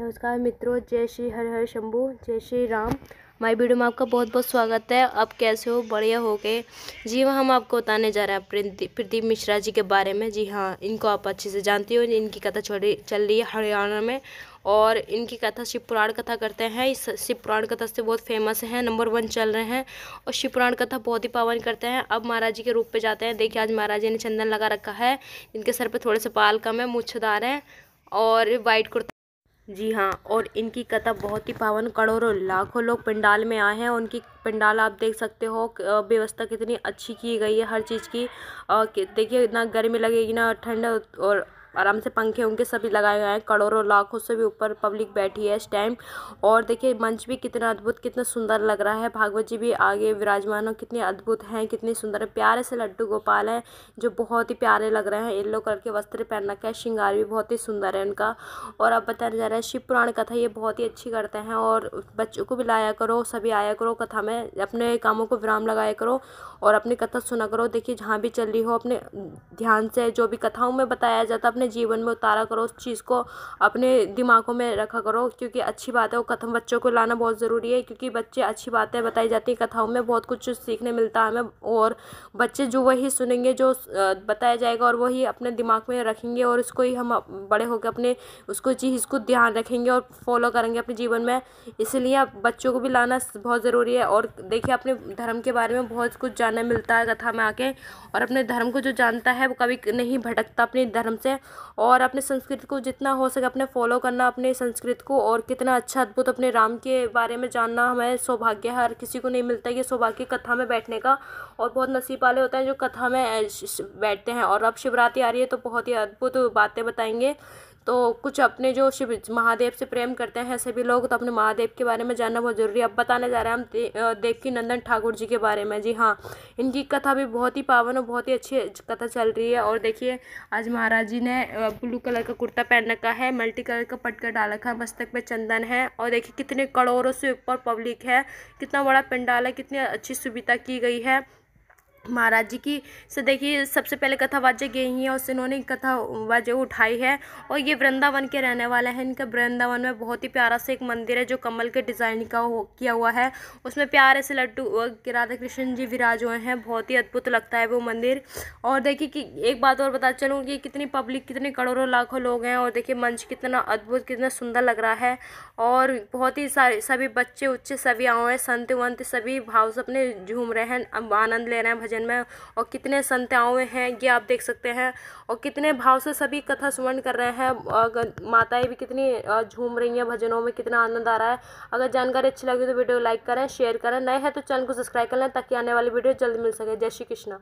नमस्कार मित्रों जय श्री हर हर शंभू जय श्री राम माई वीडियो में आपका बहुत बहुत स्वागत है आप कैसे हो बढ़िया हो गए जी हाँ हम आपको बताने जा रहे हैं प्रदीप मिश्रा जी के बारे में जी हाँ इनको आप अच्छे से जानती हो इनकी कथा चल रही चल रही है हरियाणा में और इनकी कथा शिव पुराण कथा करते हैं इस शिव पुराण कथा से बहुत फेमस हैं नंबर वन चल रहे हैं और शिव पुराण कथा बहुत ही पावन करते हैं अब महाराज जी के रूप पर जाते हैं देखिए आज महाराज जी ने चंदन लगा रखा है इनके सर पर थोड़े से बाल कम है मुछदार हैं और वाइट कुर्ता जी हाँ और इनकी कथा बहुत ही पावन करोड़ों लाखों लोग पंडाल में आए हैं उनकी पंडाल आप देख सकते हो व्यवस्था कितनी अच्छी की गई है हर चीज़ की देखिए इतना गर्मी लगेगी ना ठंड और आराम से पंखे उनके सभी लगाए हुए हैं करोड़ों लाखों से भी ऊपर पब्लिक बैठी है इस टाइम और देखिए मंच भी कितना अद्भुत कितना सुंदर लग रहा है भागवत जी भी आगे विराजमान हो कितने अद्भुत हैं कितने सुंदर है प्यारे से लड्डू गोपाल हैं जो बहुत ही प्यारे लग रहे हैं येल्लो कलर के वस्त्र पहन रखा है श्रृंगार भी बहुत ही सुंदर है उनका और अब बताया जा रहा है शिव पुराण कथा ये बहुत ही अच्छी करते हैं और बच्चों को भी लाया करो सभी आया करो कथा में अपने कामों को विराम लगाया करो और अपनी कथा सुना करो देखिए जहाँ भी चल रही हो अपने ध्यान से जो भी कथाओं में बताया जाता अपने जीवन में उतारा करो उस चीज़ को अपने दिमागों में रखा करो क्योंकि अच्छी बात है वो कथन बच्चों को लाना बहुत ज़रूरी है क्योंकि बच्चे अच्छी बातें बताई जाती हैं कथाओं में बहुत कुछ सीखने मिलता है हमें और बच्चे जो वही सुनेंगे जो बताया जाएगा और वही अपने दिमाग में रखेंगे और उसको ही हम बड़े होकर अपने उसको चीज़ को ध्यान रखेंगे और फॉलो करेंगे अपने जीवन में इसलिए बच्चों को भी लाना बहुत ज़रूरी है और देखिए अपने धर्म के बारे में बहुत कुछ जानने मिलता है कथा में आके और अपने धर्म को जो जानता है वो कभी नहीं भटकता अपने धर्म से और अपने संस्कृत को जितना हो सके अपने फॉलो करना अपने संस्कृत को और कितना अच्छा अद्भुत अपने राम के बारे में जानना हमें सौभाग्य हर किसी को नहीं मिलता ये सौभाग्य कथा में बैठने का और बहुत नसीब वाले होते हैं जो कथा में बैठते हैं और अब शिवरात्रि आ रही है तो बहुत ही अद्भुत बातें बताएंगे तो कुछ अपने जो शिव महादेव से प्रेम करते हैं सभी लोग तो अपने महादेव के बारे में जानना बहुत ज़रूरी है अब बताने जा रहे हैं हम देवकी नंदन ठाकुर जी के बारे में जी हाँ इनकी कथा भी बहुत ही पावन और बहुत ही अच्छी कथा चल रही है और देखिए आज महाराज जी ने ब्लू कलर का कुर्ता पहन रखा है मल्टी कलर का पटका डाल रखा है मस्तक में चंदन है और देखिए कितने करोड़ों से ऊपर पब्लिक है कितना बड़ा पंडाल है कितनी अच्छी सुविधा की गई है महाराज जी की से देखिए सबसे पहले कथा गए ही है और इन्होंने कथा वाच्य उठाई है और ये वृंदावन के रहने वाला है इनका वृंदावन में बहुत ही प्यारा सा एक मंदिर है जो कमल के डिज़ाइन का हो किया हुआ है उसमें प्यारे से लड्डू राधा कृष्ण जी विराज हुए हैं बहुत ही अद्भुत लगता है वो मंदिर और देखिए कि एक बात और बता चलूँ कि कितनी पब्लिक कितने करोड़ों लाखों लोग हैं और देखिए मंच कितना अद्भुत कितना सुंदर लग रहा है और बहुत ही सारे सभी बच्चे उच्चे सभी आए हैं संत वंत सभी भाव से अपने झूम रहे हैं आनंद ले रहे हैं भजन भजन में और कितने संत्याएँ हैं ये आप देख सकते हैं और कितने भाव से सभी कथा सुमन कर रहे हैं और माताएं भी कितनी झूम रही हैं भजनों में कितना आनंद आ रहा है अगर जानकारी अच्छी लगी तो वीडियो लाइक करें शेयर करें नए हैं तो चैनल को सब्सक्राइब कर लें ताकि आने वाली वीडियो जल्द मिल सके जय श्री कृष्णा